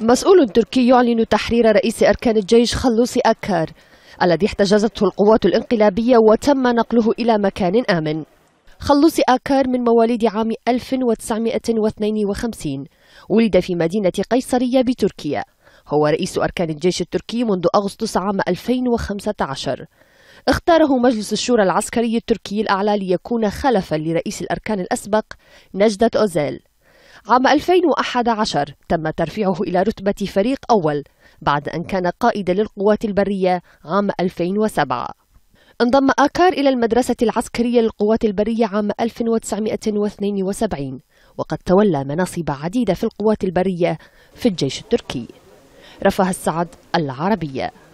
مسؤول تركي يعلن تحرير رئيس أركان الجيش خلوص أكار الذي احتجزته القوات الانقلابية وتم نقله إلى مكان آمن خلوص أكار من مواليد عام 1952 ولد في مدينة قيصرية بتركيا هو رئيس أركان الجيش التركي منذ أغسطس عام 2015 اختاره مجلس الشورى العسكري التركي الأعلى ليكون خلفا لرئيس الأركان الأسبق نجدة أوزيل عام 2011 تم ترفيعه إلى رتبة فريق أول بعد أن كان قائدا للقوات البرية عام 2007 انضم آكار إلى المدرسة العسكرية للقوات البرية عام 1972 وقد تولى مناصب عديدة في القوات البرية في الجيش التركي رفاه السعد العربيه